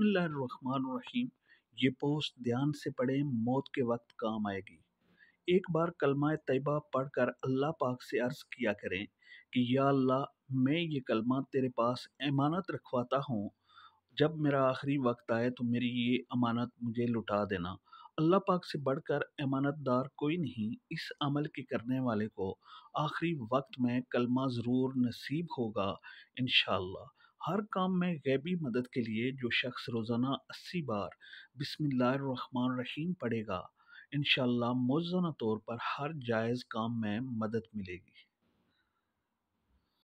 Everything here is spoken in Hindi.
बसमीम ये पोस्ट ध्यान से पढ़े मौत के वक्त काम आएगी एक बार कलमा तयबा पढ़कर अल्लाह पाक से अर्ज़ किया करें कि या अल्लाह मैं ये कलमा तेरे पास अमानत रखवाता हूँ जब मेरा आखिरी वक्त आए तो मेरी ये अमानत मुझे लुटा देना अल्लाह पाक से बढ़कर अमानतदार कोई नहीं इस अमल के करने वाले को आखिरी वक्त में कलमा ज़रूर नसीब होगा इन हर काम में गैबी मदद के लिए जो शख्स रोज़ाना अस्सी बार रहीम पढ़ेगा इन मौजाना तौर पर हर जायज़ काम में मदद मिलेगी